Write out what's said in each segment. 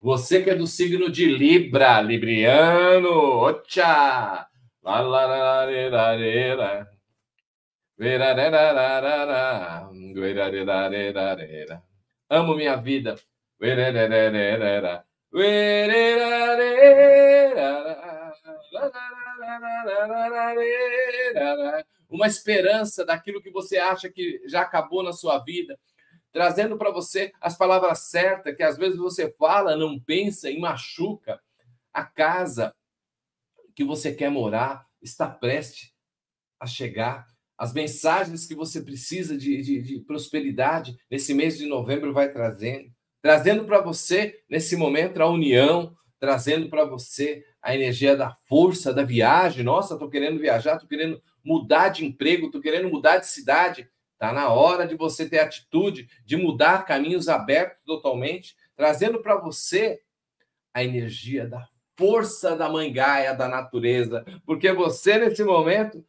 Você que é do signo de Libra, Libriano, otcha! Amo minha vida. Uma esperança daquilo que você acha que já acabou na sua vida trazendo para você as palavras certas, que às vezes você fala, não pensa e machuca. A casa que você quer morar está prestes a chegar. As mensagens que você precisa de, de, de prosperidade nesse mês de novembro vai trazendo. Trazendo para você, nesse momento, a união, trazendo para você a energia da força, da viagem. Nossa, estou querendo viajar, estou querendo mudar de emprego, estou querendo mudar de cidade. Está na hora de você ter atitude, de mudar caminhos abertos totalmente, trazendo para você a energia da força da mãe Gaia, da natureza, porque você, nesse momento,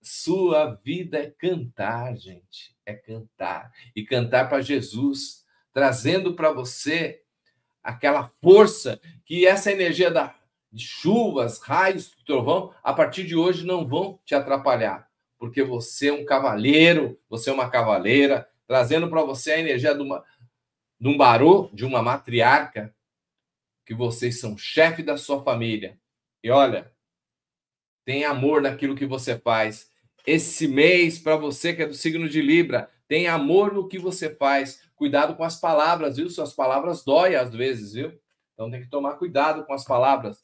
sua vida é cantar, gente, é cantar. E cantar para Jesus, trazendo para você aquela força que essa energia da, de chuvas, raios, trovão, a partir de hoje não vão te atrapalhar porque você é um cavaleiro, você é uma cavaleira, trazendo para você a energia de, uma, de um barô, de uma matriarca, que vocês são chefe da sua família. E olha, tem amor naquilo que você faz. Esse mês, para você que é do signo de Libra, tem amor no que você faz. Cuidado com as palavras, viu? Suas palavras doem às vezes, viu? Então tem que tomar cuidado com as palavras.